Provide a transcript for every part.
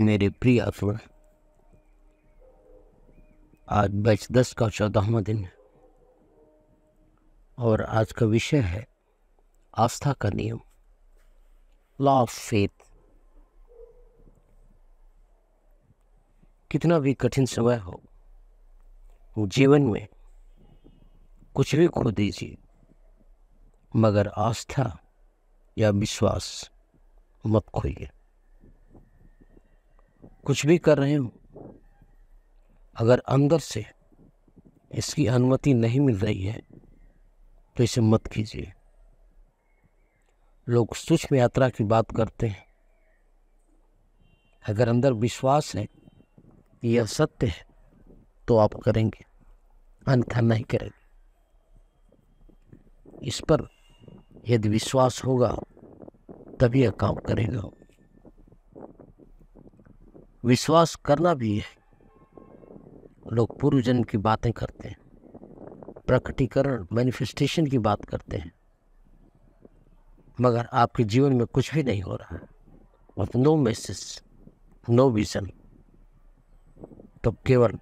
मेरे प्रिय अफर आज बैच दस का चौदहवा दिन है और आज का विषय है आस्था का नियम लॉ ऑफ फेथ कितना भी कठिन समय हो जीवन में कुछ भी खो दीजिए मगर आस्था या विश्वास मत खोइए कुछ भी कर रहे हो अगर अंदर से इसकी अनुमति नहीं मिल रही है तो इसे मत कीजिए लोग सूक्ष्म यात्रा की बात करते हैं अगर अंदर विश्वास है कि यह सत्य है तो आप करेंगे अन्यथा नहीं करेंगे इस पर यदि विश्वास होगा तभी यह काम करेगा विश्वास करना भी है लोग पूर्व जन्म की बातें करते हैं प्रकटीकरण मैनिफेस्टेशन की बात करते हैं मगर आपके जीवन में कुछ भी नहीं हो रहा है और नो मैसेज नो विजन तो केवल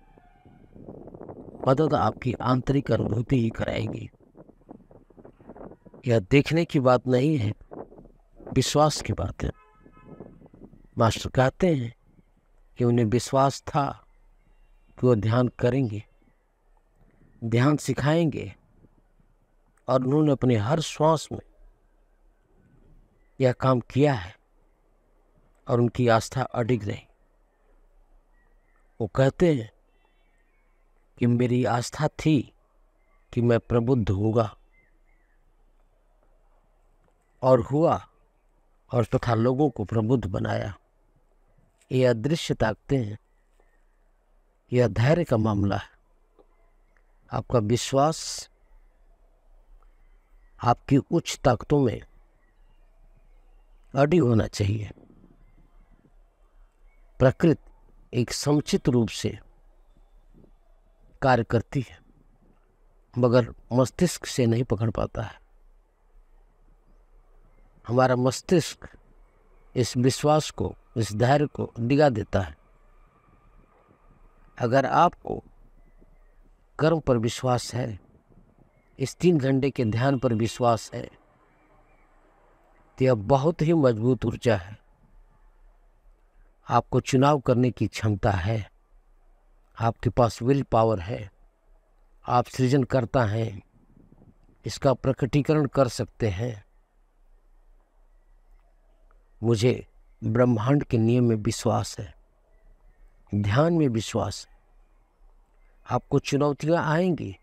मदद आपकी आंतरिक अनुभूति ही कराएगी यह देखने की बात नहीं है विश्वास की बात है मास्टर कहते हैं कि उन्हें विश्वास था कि वो ध्यान करेंगे ध्यान सिखाएंगे और उन्होंने अपने हर श्वास में यह काम किया है और उनकी आस्था अडिग रही वो कहते हैं कि मेरी आस्था थी कि मैं प्रबुद्ध होगा और हुआ और तथा लोगों को प्रबुद्ध बनाया ये अदृश्य ताकते हैं यह धैर्य का मामला है आपका विश्वास आपकी उच्च ताकतों में अडी होना चाहिए प्रकृति एक समुचित रूप से कार्य करती है मगर मस्तिष्क से नहीं पकड़ पाता है हमारा मस्तिष्क इस विश्वास को इस धैर्य को निगा देता है अगर आपको कर्म पर विश्वास है इस तीन घंटे के ध्यान पर विश्वास है तो यह बहुत ही मजबूत ऊर्जा है आपको चुनाव करने की क्षमता है आपके पास विल पावर है आप सृजन करता है इसका प्रकटीकरण कर सकते हैं मुझे ब्रह्मांड के नियम में विश्वास है ध्यान में विश्वास आपको चुनौतियाँ आएंगी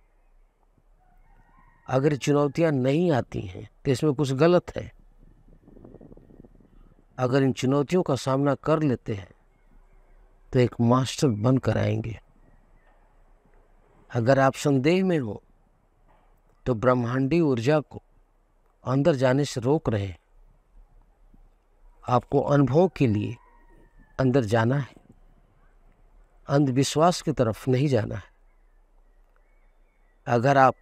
अगर चुनौतियाँ नहीं आती हैं तो इसमें कुछ गलत है अगर इन चुनौतियों का सामना कर लेते हैं तो एक मास्टर बन कर आएंगे अगर आप संदेह में हो तो ब्रह्मांडी ऊर्जा को अंदर जाने से रोक रहे हैं आपको अनुभव के लिए अंदर जाना है अंधविश्वास की तरफ नहीं जाना है अगर आप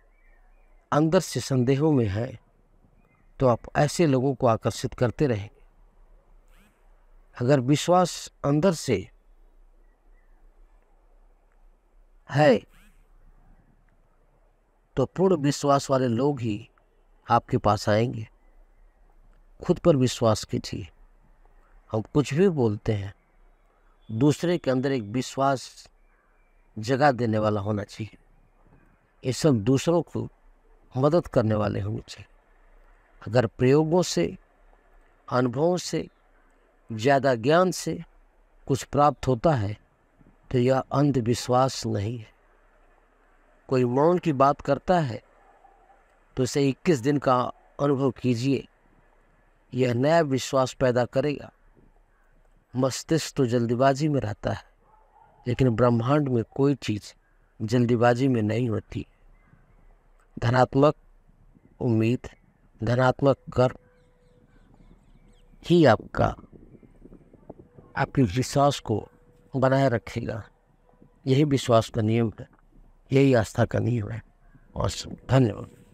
अंदर से संदेहों में हैं तो आप ऐसे लोगों को आकर्षित करते रहेंगे अगर विश्वास अंदर से है तो पूर्ण विश्वास वाले लोग ही आपके पास आएंगे खुद पर विश्वास कीजिए हम कुछ भी बोलते हैं दूसरे के अंदर एक विश्वास जगा देने वाला होना चाहिए ये सब दूसरों को मदद करने वाले होने चाहिए अगर प्रयोगों से अनुभवों से ज़्यादा ज्ञान से कुछ प्राप्त होता है तो यह अंधविश्वास नहीं है कोई मौन की बात करता है तो इसे 21 दिन का अनुभव कीजिए यह नया विश्वास पैदा करेगा मस्तिष्क तो जल्दबाजी में रहता है लेकिन ब्रह्मांड में कोई चीज़ जल्दबाजी में नहीं होती धनात्मक उम्मीद धनात्मक कर्म ही आपका आपके विश्वास को बनाए रखेगा यही विश्वास का नियम है यही आस्था का नियम है और धन्यवाद